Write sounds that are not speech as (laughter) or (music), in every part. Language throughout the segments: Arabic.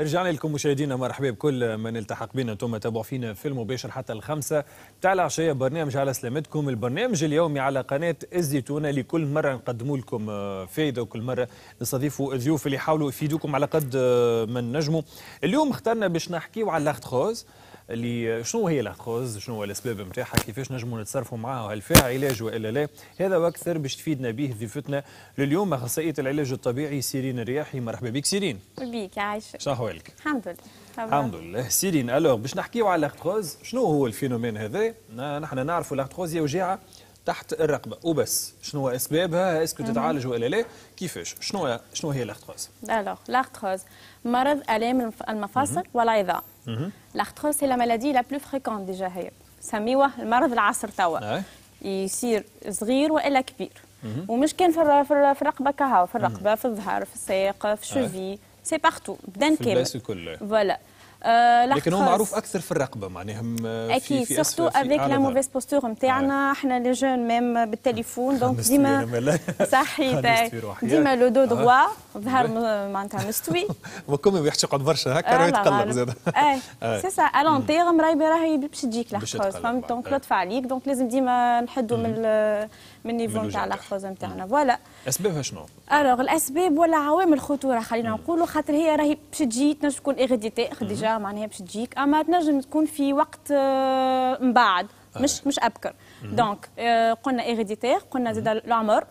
رجعنا لكم مشاهدينا مرحبا بكل من التحق بنا انتم تابعوا فينا في المباشر حتى الخمسة تاع العشية برنامج على سلامتكم البرنامج اليومي على قناة الزيتونة لكل مرة نقدموا لكم آه، فايدة وكل مرة نستضيفوا ضيوف اللي يحاولوا يفيدوكم على قد آه، ما نجموا اليوم اخترنا باش نحكيو على لاختروز اللي شنو هي لاغتروز شنو هو الاسباب نتاعها كيفاش نجموا نتصرفوا معاها هل فيها علاج والا لا هذا واكثر باش تفيدنا به ضيفتنا لليوم اخصائيه العلاج الطبيعي سيرين الرياحي مرحبا بك سيرين بيك عايشه شنو احوالك الحمد لله الحمد لله سيرين الوغ باش نحكيو على لاغتروز شنو هو الفينومين هذا نحن نعرفوا لاغتروز هي وجيعه تحت الرقبه وبس شنو اسبابها اسكو تتعالج ولا لا كيفاش شنو شنو هي الارثروز الو الارثروز مرض الام المفاصل والعظام الارثروز هي المالادي لا بلو فريكونت ديجا هي سميوه المرض العصر توا يصير صغير والا كبير ومش كان في في الرقبه كهو في الرقبه في الظهر في الساق في الشوفي سي بارتو بدن كامل فوالا آه، لكن هو معروف اكثر في الرقبه معناها اكيد سورتو افيك لا موفيز بوستور نتاعنا احنا لي جون ميم بالتليفون دونك ديما (laughs) صحيت ديما لو دو دروا ظهر (laughs) معناتها مستوي وكم يحشي يقعد برشا هكا آه، راه يتقلق زاد اي سي سا الون تيغم راهي راهي باش تجيك لاخوز فهمت دونك لطف عليك دونك لازم ديما نحدوا من من النيفو نتاع لاخوز نتاعنا فوالا اسبابها شنو؟ الوغ الاسباب ولا عوامل الخطوره خلينا نقولوا خاطر هي راهي باش تجي تنجم تكون ايغيديتير ديجا معناها باش تجيك اما تنجم تكون في وقت آه، من بعد مش آه. مش ابكر دونك آه، قلنا ايريديتير قلنا زاد العمر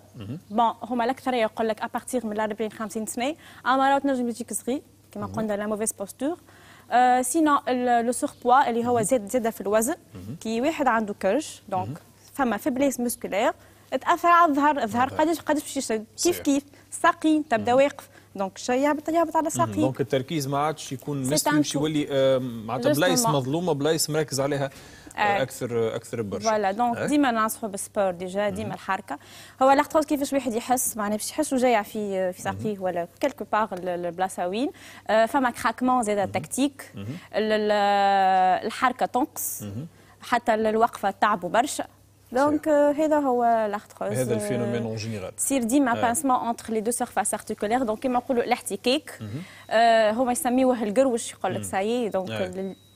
بون هما الاكثريه يقول لك ابارتيغ من 40 50 سنه اما راه تنجم تجيك صغير كما قلنا لا موفيز بوستور سينو لو بوا اللي هو زاد زاد في الوزن كي واحد عنده كرش دونك فما فيبليس موسكولير تاثر على الظهر الظهر قداش قداش باش يشد كيف كيف ساقين تبدا واقف دونك شيء يعبط يعبط على ساقيه دونك التركيز ما عادش يكون مسلي باش يولي معناتها بلايص مظلومه بلايص مركز عليها آه، آه. اكثر اكثر برشا فوالا آه. دونك ديما ننصحوا بالسبور ديجا ديما الحركه هو لاكتروز كيفاش واحد يحس معناها باش يحس وجايع في في ساقيه ولا كيلكو باغ البلاصه وين فما كراكمون زاد تكتيك الحركه تنقص حتى الوقفه تعبوا برشا دونك هذا هو الارثروز هذا الفينومين اون جينيرال تصير ديما بانسمون اونتر لي دو سيرفاس ارتيكولير دونك كيما نقولوا الاحتكاك هما يسميوه القروش يقول لك سايي دونك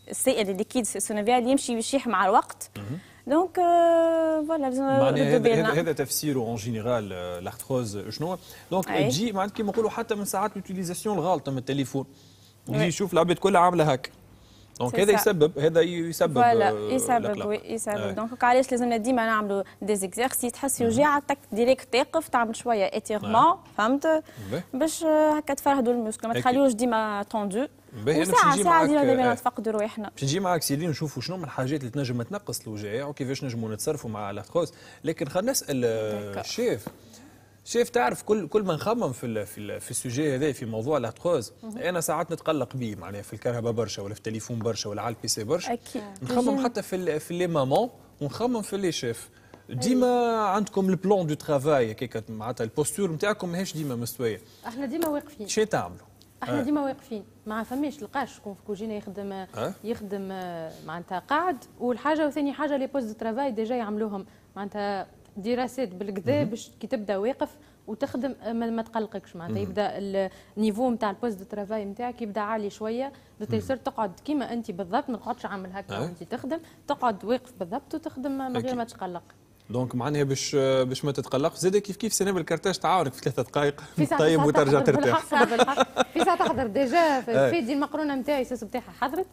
السائل الليكيد سونوفيال اللي يمشي يشيح مع الوقت دونك mhm. euh, فوالا هذا تفسيره اون جينيرال الارثروز شنو دونك تجي معناتها كيما نقولوا حتى من ساعات لوتيليزاسيون الغالطه من التليفون يجي يشوف العباد كلها عامله هكا دونك هذا يسبب هذا يسبب فوالا آه، يسبب وي يسبب دونك علاش لازمنا ديما نعملوا دي تحس يوجع ديريكت تقف تعمل شويه اتيرمون نعم. فهمت باش آه، هكا تفرهدوا الموسكل ما تخليوش ديما توندو وساعة ساعة ديما ديما آه. نتفقدوا روحنا باش نجي معاك سيدي نشوفوا شنو من الحاجات اللي تنجم تنقص الوجيع وكيفاش نجموا نتصرفوا مع لاكتوز لكن خلينا نسال الشيف شيف تعرف كل كل ما نخمم في الـ في, الـ في السوجي هذا في موضوع لاتخوز انا ساعات نتقلق به معناها في الكهرباء برشا ولا في التليفون برشا ولا على البيسي برشا اكيد نخمم حتى في الـ في لي مامون ونخمم في لي شيف أيوة. ديما عندكم البلون دو ترافاي هكاك معناتها البوستور نتاعكم ماهيش ديما مستويه احنا ديما واقفين شي تعملوا احنا آه. ديما واقفين ما فماش لقاش شكون في كوجينا يخدم آه. يخدم معناتها قاعد والحاجه وثاني حاجه لي بوست دو ترافاي ديجا يعملوهم معناتها دراسات بالكذا باش كي تبدا واقف وتخدم آه، ما تقلقكش معناتها يبدا النيفو نتاع البوست دو ترافاي نتاعك يبدا عالي شويه دو تيسير تقعد كيما انت بالضبط ما تقعدش عامل هكا وانت تخدم تقعد واقف بالضبط وتخدم آه، من غير ما تقلق دونك معناها باش باش ما تتقلقش زاد كيف كيف سناب الكرتاش تعاونك في ثلاثة دقائق طيب وترجع ترتاح في ساعة تحضر ديجا في (laughs) آه. دي المقرونة نتاعي الصوص نتاعها حضرت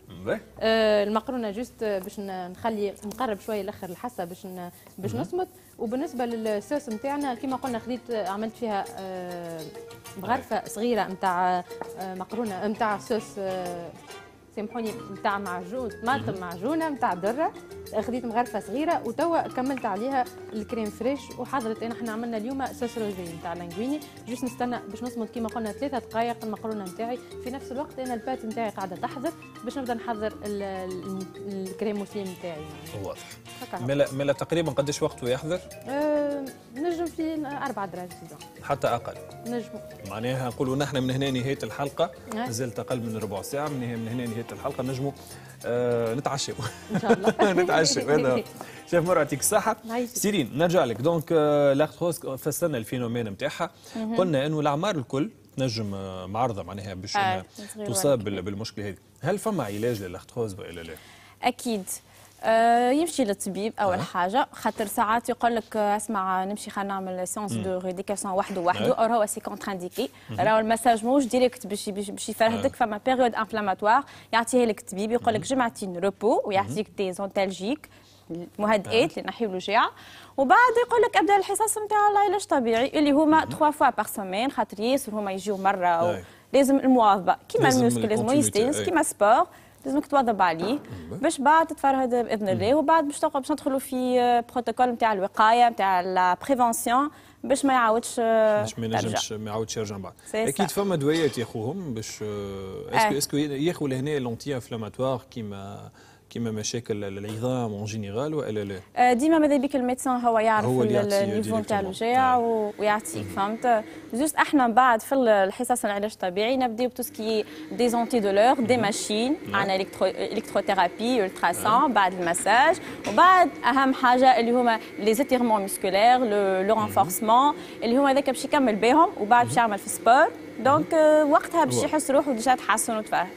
آه، المقرونة جوست باش نخلي نقرب شوية لاخر الحصة باش باش نصمت وبالنسبة للصوص نتاعنا كما قلنا خديت عملت فيها مغرفة آه، طيب. صغيرة نتاع مقرونة نتاع صوص سامحوني نتاع معجون طماطم معجونة نتاع درة خديت مغرفه صغيره وتوا كملت عليها الكريم فريش وحضرت انا إيه، احنا عملنا اليوم صوص روزي نتاع لانجويني جوست نستنى باش نصمد كيما قلنا ثلاثه دقائق المقرونه نتاعي في نفس الوقت انا البات نتاعي قاعده تحضر باش نبدا نحضر الكريم موسي نتاعي واضح ملا ملا تقريبا قداش وقت يحضر؟ أه نجم في اربع دراجات حتى اقل نجم معناها نقولوا نحن من هنا نهايه الحلقه نعم. زلت اقل من ربع ساعه من هنا نهايه الحلقه نجموا آه نتعشاو ان شاء الله (laughs) نتعشاو (laughs) هذا شاف مرة يعطيك الصحة سيرين نرجع لك دونك لاختروس فسرنا الفينومين نتاعها قلنا انه الاعمار الكل تنجم آه، معرضة معناها باش آه، تصاب بالمشكلة هذه هل فما علاج للاختروز والا لا؟ اكيد آه آه، يمشي للطبيب اول آه. حاجه خاطر ساعات يقول لك آه، اسمع نمشي خلينا نعمل سيونس دو ريديكاسيون وحده وحده آه. راهو سي كونتر انديكي راهو المساج موش ديريكت باش باش يفرهدك فما بيريود انفلاماتوار يعطيها لك الطبيب يقول لك جمعتين روبو ويعطيك دي زونتالجيك مهدئات اللي نحيو الوجيعه وبعد يقول لك ابدا الحصص نتاع العلاج الطبيعي اللي هما تخوا فوا باغ سومين خاطر ياسر هما يجيو مره لازم المواظبه كيما الموسكل لازم يستانس كيما سبور لازمك تواظب عليه باش بعد تتفرهد باذن الله وبعد باش باش ندخلوا في بروتوكول نتاع الوقايه نتاع لا بريفونسيون باش ما يعاودش باش ما ينجمش ما يعاودش يرجع من بعد اكيد فما دوايات ياخوهم باش اسكو اسكو ياخو لهنا لونتي انفلاماتوار كيما كما مشاكل العظام اون جينيرال والا لا ديما ماذا بك الميدسان هو يعرف هو النيفو نتاع الوجع ويعطيك فهمت جوست احنا من بعد في الحصص العلاج الطبيعي نبداو بتوسكي دي زونتي دولور دي ماشين عندنا الكتروثيرابي التراسون بعد المساج وبعد اهم حاجه اللي هما لي زيتيرمون مسكولير لو رونفورسمون اللي هما هذاك باش يكمل بهم وبعد باش يعمل في سبور دونك وقتها باش يحس روحه ديجا تحسن وتفاهم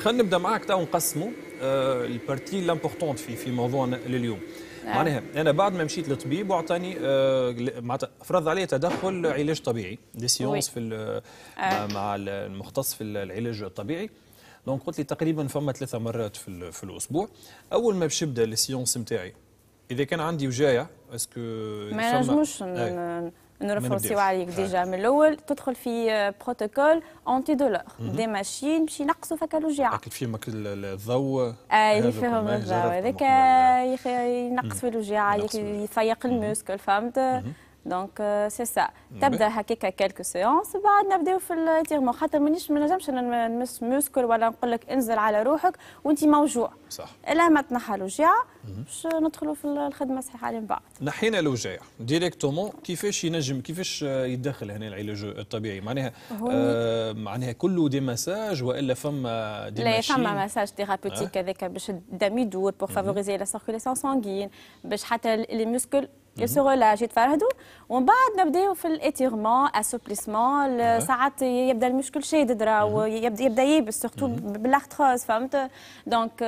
خلينا نبدا معاك تو نقسموا آه، البارتي الامبورطونت في في موضوعنا لليوم نعم. معناها انا بعد ما مشيت للطبيب واعطاني آه، معناتها فرض علي تدخل علاج طبيعي دي سيونس في آه. مع المختص في العلاج الطبيعي دونك قلت لي تقريبا فما ثلاثة مرات في, في الاسبوع اول ما بشبدا السيونس نتاعي اذا كان عندي وجايه اسكو ما نجموش نرفرسيو عليك ديجا من الاول تدخل في بروتوكول اونتي دولور دي ماشين باش ينقصوا فك فكالوجيعه اكيد فيهم الضوء اي فيهم الضوء هذاك ينقص في الوجيعه يفيق الموسكل فهمت دونك سي سا تبدا هكاك كالك سيونس بعد نبداو في التيرمون خاطر مانيش ما نجمش نمس موسكل ولا نقول لك انزل على روحك وانت موجوع صح الا ما تنحى الوجيعه باش ندخلوا في الخدمه الصحيحه من بعد نحينا الوجيعه ديريكتومون كيفاش ينجم كيفاش يتدخل هنا العلاج الطبيعي معناها آه، معناها كله دي مساج والا فما دي لا فما مساج آه. ثيرابوتيك هذاك باش الدم يدور بور فافوريزي لا سيركولاسيون سانغين باش حتى لي موسكل يسوغوا لاج يتفرهدوا ومن بعد نبداو في الاتيغمون اسوبليسمون ساعات يبدا المشكل شادد درا يبدا يبدا يبس سورتو بالارثروز فهمت دونك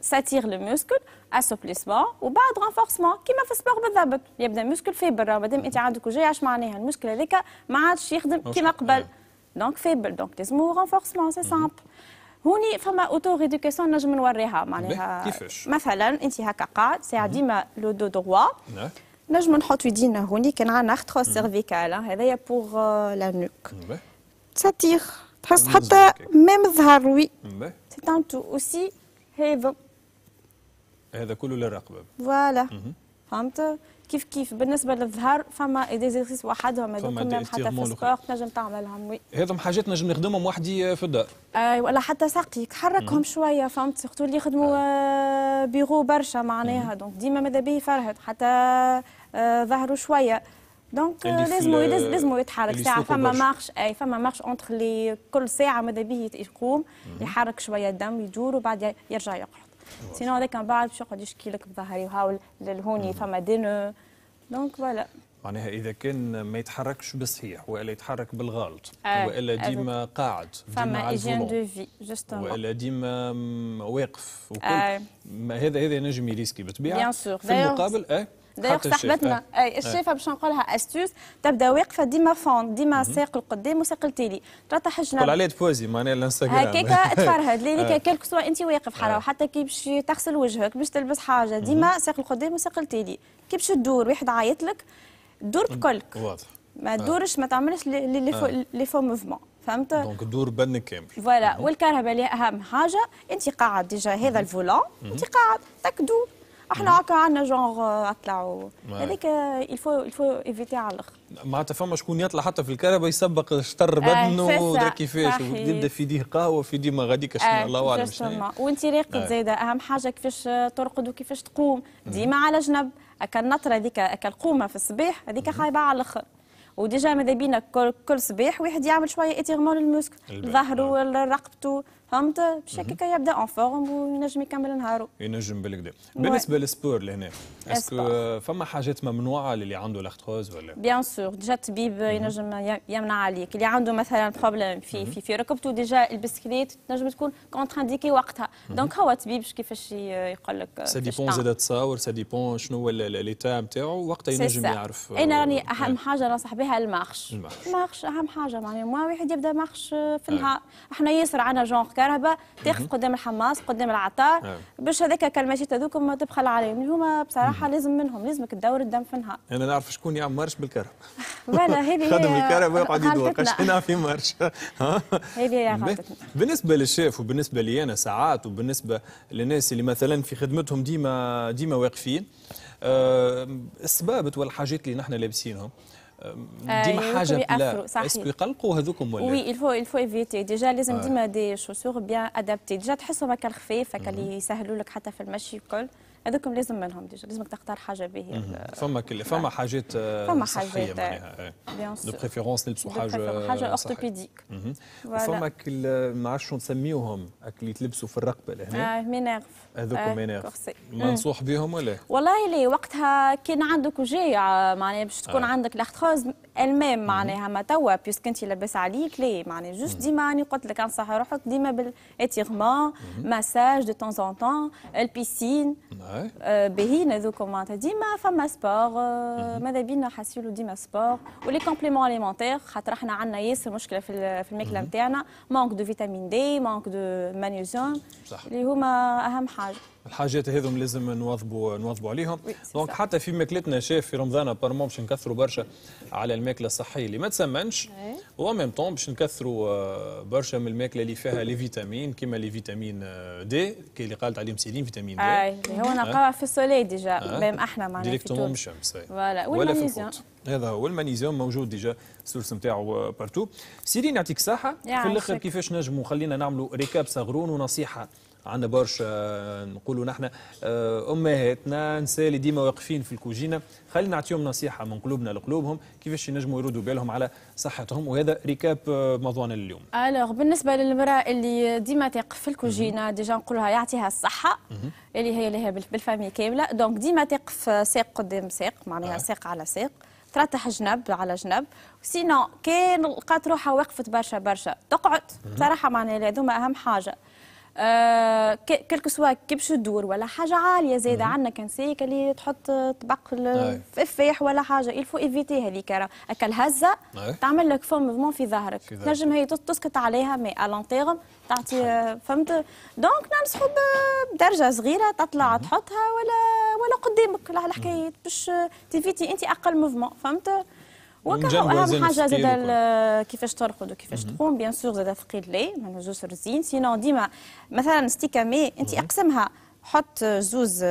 ساتير لو موسكل اسوبليسمون وبعد رانفورسمون كيما في السبور بالضبط يبدا المشكل في برا مادام انت عندك وجاي اش معناها المشكل هذاك ما عادش يخدم كيما قبل دونك فيبل دونك لازمو رانفورسمون سي سامبل هوني فما اوتو ريدوكاسيون نجم نوريها معناها كيفاش مثلا انت هكا قاعد ساعه ديما لو دو دووا نعم. نجم نحط يدينا هوني كان عندنا اخترا سيرفيكال هذايا بور لا نوك تساتير تحس حتى ميم ظهر وي سي ان تو اوسي هذا هذا كله للرقبه فوالا فهمت كيف كيف بالنسبه للظهر فما ديزيكسيس وحدهم هذوك حتى في السبور تنجم تعملهم وي هذم حاجات نجم نخدمهم وحدي في الدار اي ولا حتى ساقيك حركهم شويه فهمت سيرتو اللي يخدموا آه. بيرو آه، برشا معناها دونك ديما ماذا به فرهد حتى آه ظهره شويه دونك آه، لازم لازم يتحرك ساعه فما مارش اي فما مارش اونتر لي كل ساعه ماذا به يقوم يحرك شويه الدم يدور وبعد يرجع يقعد سينو هذاك من بعد باش يقعد يشكي لك بظهري وهاول للهوني فما دينو دونك فوالا معناها اذا كان ما يتحركش بالصحيح والا يتحرك بالغلط آه، والا ديما قاعد فما ايجين دو في جوستومون والا ديما واقف وكل آه. هذا هذا نجم يريسكي بالطبيعه في المقابل اه دايوغ صاحبتنا اي الشيفه باش نقولها استوس تبدا واقفه ديما فون ديما ساق القدام وساق التالي ترتاح الجنب قول عليها تفوزي معناها الانستغرام هكاك تفرهد لذلك كيلك سوا انت واقف حرا حتى كي باش تغسل وجهك باش تلبس حاجه ديما ساق القدام وساق التالي كي باش تدور واحد عيط لك دور بكلك واضح ما تدورش ما تعملش لي فو موفمون فهمت دونك دور بدنك كامل فوالا والكهرباء اللي اهم حاجه انت قاعد ديجا هذا الفولون انت قاعد تك دور احنا هكا عندنا جونغ اطلعوا هذاك الفو الفو ايفيتي على الاخر معناتها فما شكون يطلع حتى في الكهرباء يسبق شطر آه، بدنه ودرا كيفاش يبدا في ديه قهوه في ديه ما غاديك شنو آه، الله اعلم شنو وانت راقد آه. زايده اهم حاجه كيفاش ترقد وكيفاش تقوم ديما على جنب هكا النطره هذيك هكا القومه في الصباح هذيك خايبه على الاخر وديجا ماذا بينا كل, كل صباح واحد يعمل شويه اتيغمون المسك ظهره رقبته فهمت باش هكاك يبدا اون فورم وينجم يكمل نهارو ينجم بالكدا بالنسبه للسبور لهنا اسكو فما حاجات ممنوعه للي عنده لاختوز ولا بيان سور ديجا الطبيب ينجم يمنع عليك اللي عنده مثلا بروبليم في في في ركبته ديجا البسكليت تنجم تكون كونتر انديكي وقتها دونك هو الطبيب كيفاش يقول لك سا ديبون زاد تصاور سا ديبون شنو هو ليتا نتاعو وقتها ينجم يعرف انا راني آه. اهم حاجه ننصح بها المارش المارش اهم حاجه معناها ما واحد يبدا مارش آه، في آه. النهار احنا ياسر عندنا جونغ الكهرباء تاخذ قدام الحماس قدام العطار آه. باش هذاك كلمات هذوك ما تبخل عليهم هما بصراحه لازم منهم لازمك تدور الدم في النهار انا نعرف شكون يعمل مارش بالكهرباء (laughs) فوالا هذه (laughs) خدم ويقعد يدور يدوقش هنا في مارش (laughs) هذه هي بالنسبه للشيف وبالنسبه لي انا ساعات وبالنسبه للناس اللي مثلا في خدمتهم ديما ديما واقفين آه، السبابت والحاجات اللي نحن لابسينهم آه، ديما حاجه بلا اسكو يقلقوا هذوكم ولا وي الفو الفو ايفيتي ديجا لازم آه. ديما دي شوسور بيان ادابتي ديجا تحسهم هكا الخفيف هكا اللي يسهلوا لك حتى في المشي الكل هذوكم لازم منهم ديجا لازمك تختار حاجه به فما كل فما حاجات فما حاجات دو بريفيرونس نلبسوا حاجه حاجه اورثوبيديك فما كل آه، ما عادش نسميوهم اللي تلبسوا في الرقبه لهنا مينيرف هذوك مينيرف منصوح بهم ولا والله لي وقتها كان عندك وجيع آه، معناها باش تكون آه. عندك لاختروز الميم معناها ما توا بيسك انت لاباس عليك ليه معناها جوست ديما راني قلت لك انصح روحك ديما بالاتيغمون مساج دو تون زون تون البيسين باهيين هذوك معناتها ديما فما سبور آه، ماذا بينا حاسيلو ديما سبور ولي كومبليمون اليمونتيغ خاطر احنا عندنا ياسر مشكله في الماكله نتاعنا مانك دو فيتامين دي مانك دو مانيزيوم اللي هما اهم حاجه الحاجات هذم لازم نواظبوا نواظبوا عليهم دونك حتى في ماكلتنا شاف في رمضان ابارمون باش نكثروا برشا على الماكله الصحيه اللي ما تسمنش ميم طون باش نكثروا آه، برشا من الماكله اللي فيها لي فيتامين كيما لي فيتامين دي آه، كي اللي قالت عليهم سيرين فيتامين دي آه، اي هو نلقاها في السولي ديجا بام احنا معنا ديريكتومون من الشمس فوالا والمغنيزيوم هذا هو المغنيزيوم موجود ديجا السورس نتاعو بارتو سيرين يعطيك الصحه في الاخر كيفاش نجموا خلينا نعملوا ريكاب صغرون ونصيحه عندنا برشا نقولوا نحن آه، امهاتنا نساء اللي ديما واقفين في الكوجينه خلينا نعطيهم نصيحه من قلوبنا لقلوبهم كيفاش ينجموا يردوا بالهم على صحتهم وهذا ريكاب آه، موضوعنا لليوم. الوغ بالنسبه للمراه اللي ديما تقف في الكوجينه ديجا نقولها يعطيها الصحه اللي هي اللي هي بالفامي كامله دونك ديما تقف آه، ساق قدام ساق معناها آه. ساق على ساق ترتاح جنب على جنب سينو كان لقات روحها وقفت برشا برشا تقعد صراحه معناها هذوما اهم حاجه آه كلك سوا كي باش تدور ولا حاجه عاليه زايده عندنا سيك اللي تحط طبق الفيح ولا حاجه الفو ايفيتي هذيك راه هكا الهزه تعمل لك فم موفمون في ظهرك تنجم هي تسكت عليها مي الانتيغم تعطي فهمت دونك ننصحوا بدرجه صغيره تطلع تحطها ولا ولا قدامك الحكايه باش تيفيتي انت اقل موفمون فهمت وكان اهم حاجه زاد كيفاش ترقد وكيفاش تقوم بيان سور زاد فقيد لي من زوز رزين سينو ديما مثلا ستيكامي انت اقسمها حط زوز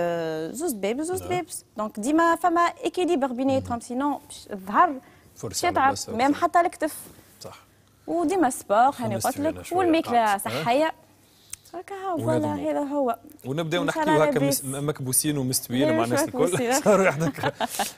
زوز بيب زوز نعم. بيبس دونك ديما فما اكيليبر بيناتهم سينو الظهر فرصه ميم حتى الكتف صح وديما السبور هاني يعني قلت لك والماكله أه؟ صحيه هكا فوالا هذا هو ونبداو نحكيو هكا مكبوسين ومستويين مع الناس الكل (laughs) صاروا احنا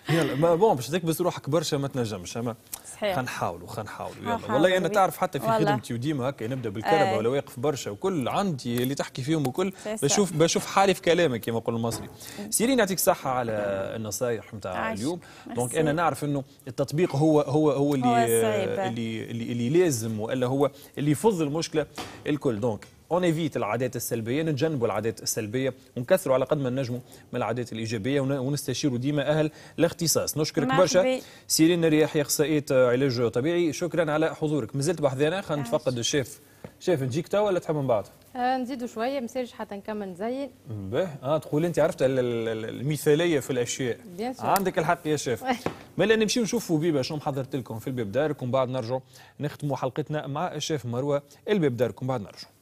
يلا بون باش تكبس روحك برشا ما تنجمش اما صحيح خنحاولوا خنحاولوا يلا والله انا تعرف حتى في خدمتي وديما هكا نبدا بالكهرباء آه. ولا واقف برشا وكل عندي اللي تحكي فيهم وكل بشوف بشوف حالي في كلامك كما يقول المصري سيرين يعطيك الصحه على النصائح نتاع اليوم دونك انا نعرف انه التطبيق هو هو هو اللي اللي اللي لازم والا هو اللي يفض المشكله الكل دونك اونيفيت العادات السلبيه نتجنبوا العادات السلبيه ونكثروا على قد ما نجموا من العادات الايجابيه ونستشيروا ديما اهل الاختصاص نشكرك برشا سيرين رياحي اخصائيه علاج طبيعي شكرا على حضورك مازلت بحذانا خلينا نتفقد الشيف شيف نجيك توا ولا تحب من بعد؟ آه نزيدوا شويه مساج حتى نكمل نزين باه اه تقول انت عرفت المثاليه في الاشياء عندك الحق يا شيف (laughs) مالا نمشيو نشوفوا بيبا شنو محضرت لكم في الباب داركم بعد نرجعوا نختموا حلقتنا مع الشيف مروه الباب داركم بعد نرجعوا